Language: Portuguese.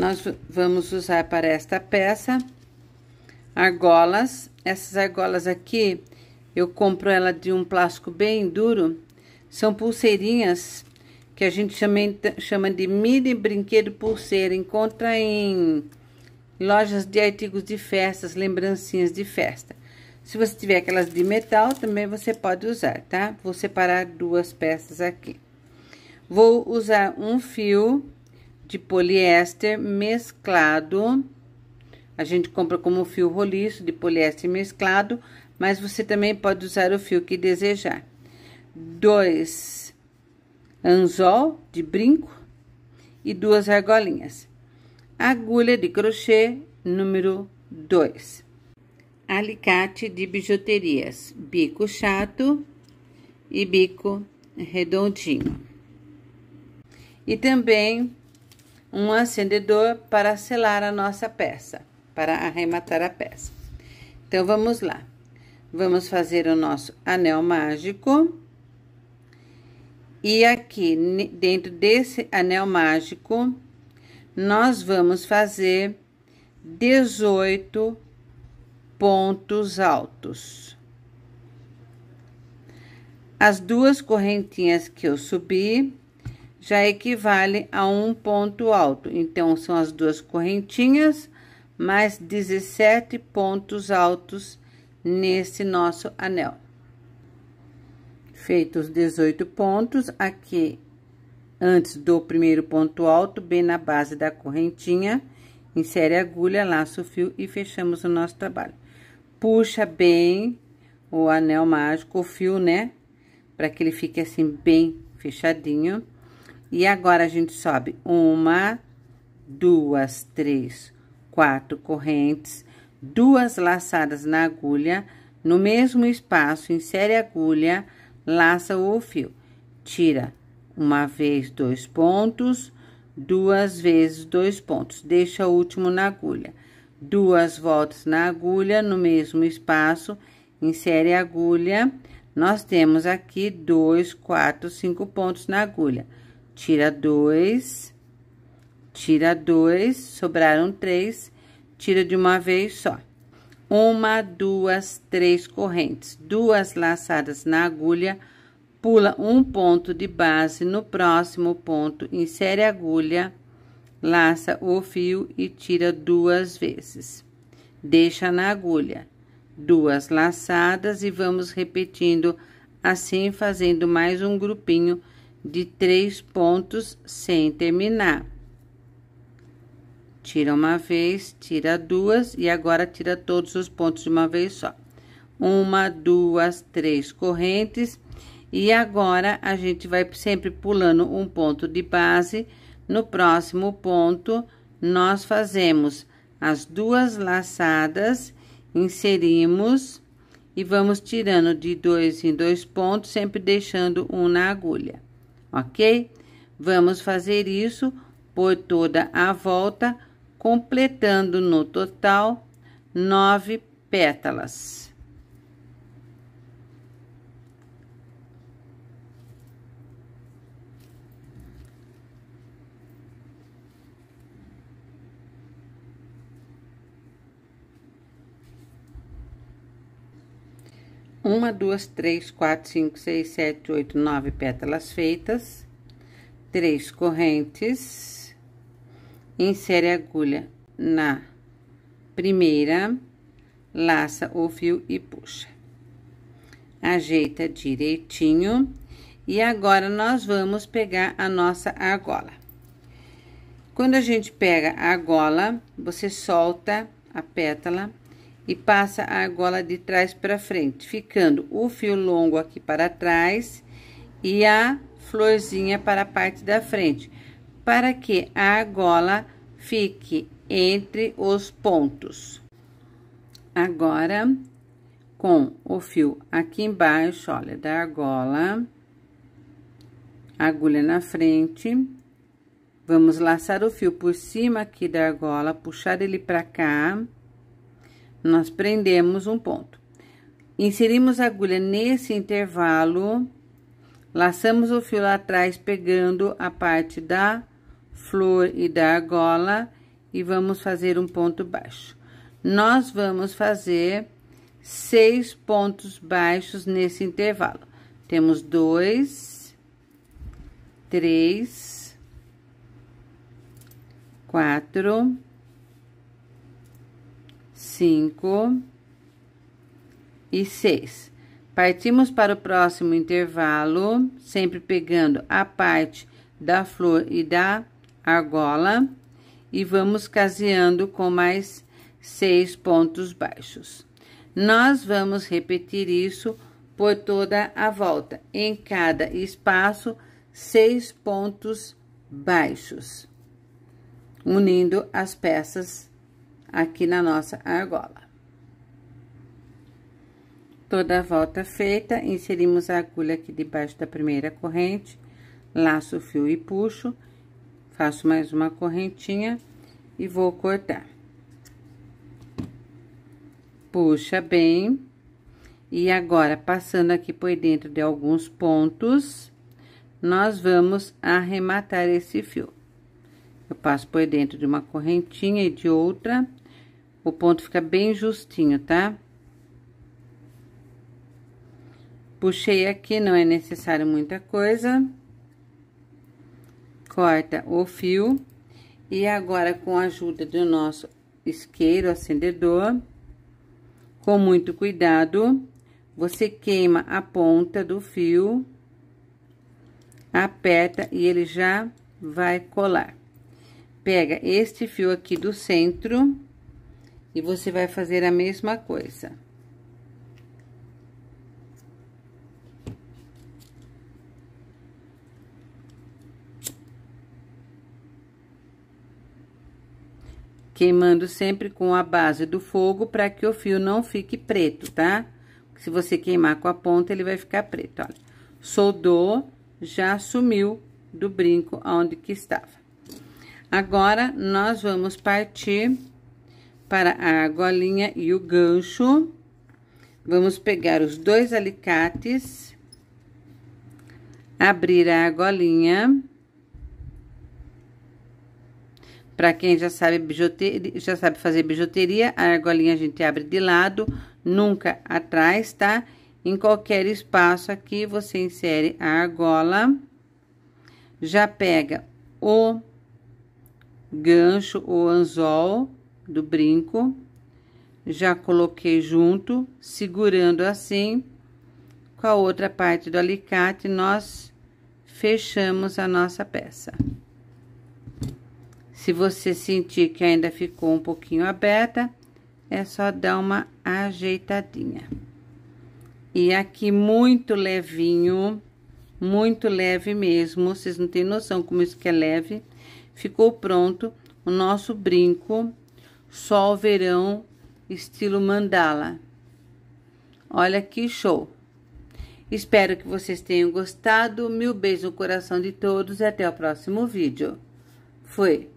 Nós vamos usar para esta peça argolas. Essas argolas aqui, eu compro ela de um plástico bem duro. São pulseirinhas que a gente chama, de mini brinquedo pulseira. Encontra em lojas de artigos de festas, lembrancinhas de festa. Se você tiver aquelas de metal, também você pode usar, tá? Vou separar duas peças aqui. Vou usar um fio de poliéster mesclado. A gente compra como fio roliço de poliéster mesclado, mas você também pode usar o fio que desejar. 2 anzol de brinco e duas argolinhas. Agulha de crochê número 2. Alicate de bijuterias, bico chato e bico redondinho. E também um acendedor para selar a nossa peça, para arrematar a peça. Então, vamos lá. Vamos fazer o nosso anel mágico. E aqui, dentro desse anel mágico, nós vamos fazer 18 pontos altos. As duas correntinhas que eu subi, já equivale a um ponto alto. Então, são as duas correntinhas, mais 17 pontos altos nesse nosso anel. Feitos 18 pontos, aqui antes do primeiro ponto alto, bem na base da correntinha, insere a agulha, laço o fio e fechamos o nosso trabalho. Puxa bem o anel mágico, o fio, né? Para que ele fique assim bem fechadinho. E agora, a gente sobe uma, duas, três, quatro correntes, duas laçadas na agulha, no mesmo espaço, insere a agulha, laça o fio. Tira uma vez dois pontos, duas vezes dois pontos, deixa o último na agulha. Duas voltas na agulha, no mesmo espaço, insere a agulha. Nós temos aqui dois, quatro, cinco pontos na agulha tira dois, tira dois, sobraram três, tira de uma vez só. Uma, duas, três correntes, duas laçadas na agulha, pula um ponto de base no próximo ponto, insere a agulha, laça o fio e tira duas vezes. Deixa na agulha duas laçadas e vamos repetindo assim, fazendo mais um grupinho de três pontos sem terminar. Tira uma vez, tira duas e agora tira todos os pontos de uma vez só. Uma, duas, três correntes. E agora a gente vai sempre pulando um ponto de base. No próximo ponto, nós fazemos as duas laçadas, inserimos e vamos tirando de dois em dois pontos, sempre deixando um na agulha ok? Vamos fazer isso por toda a volta, completando no total nove pétalas. uma, duas, três, quatro, cinco, seis, sete, oito, nove pétalas feitas, três correntes, insere a agulha na primeira, laça o fio e puxa. Ajeita direitinho e agora nós vamos pegar a nossa argola. Quando a gente pega a argola, você solta a pétala e passa a argola de trás para frente, ficando o fio longo aqui para trás e a florzinha para a parte da frente, para que a argola fique entre os pontos. Agora, com o fio aqui embaixo, olha, da argola, agulha na frente, vamos laçar o fio por cima aqui da argola, puxar ele para cá nós prendemos um ponto. Inserimos a agulha nesse intervalo, laçamos o fio lá atrás, pegando a parte da flor e da argola, e vamos fazer um ponto baixo. Nós vamos fazer seis pontos baixos nesse intervalo. Temos dois, três, quatro, 5 e 6. Partimos para o próximo intervalo, sempre pegando a parte da flor e da argola e vamos caseando com mais seis pontos baixos. Nós vamos repetir isso por toda a volta, em cada espaço, seis pontos baixos, unindo as peças aqui na nossa argola. Toda a volta feita, inserimos a agulha aqui debaixo da primeira corrente, laço o fio e puxo, faço mais uma correntinha e vou cortar. Puxa bem, e agora, passando aqui por dentro de alguns pontos, nós vamos arrematar esse fio. Eu passo por dentro de uma correntinha e de outra, o ponto fica bem justinho, tá? Puxei aqui, não é necessário muita coisa. Corta o fio. E agora, com a ajuda do nosso isqueiro acendedor, com muito cuidado, você queima a ponta do fio, aperta e ele já vai colar. Pega este fio aqui do centro e você vai fazer a mesma coisa. Queimando sempre com a base do fogo para que o fio não fique preto, tá? Se você queimar com a ponta, ele vai ficar preto, olha. Soldou, já sumiu do brinco aonde que estava. Agora, nós vamos partir para a argolinha e o gancho. Vamos pegar os dois alicates, abrir a argolinha. Para quem já sabe bijuteria, já sabe fazer bijuteria, a argolinha a gente abre de lado, nunca atrás, tá? Em qualquer espaço aqui você insere a argola. Já pega o gancho ou anzol do brinco, já coloquei junto, segurando assim, com a outra parte do alicate, nós fechamos a nossa peça. Se você sentir que ainda ficou um pouquinho aberta, é só dar uma ajeitadinha. E aqui muito levinho, muito leve mesmo, vocês não têm noção como isso que é leve. Ficou pronto o nosso brinco sol verão, estilo mandala. Olha que show! Espero que vocês tenham gostado. Mil beijos no coração de todos e até o próximo vídeo. Fui!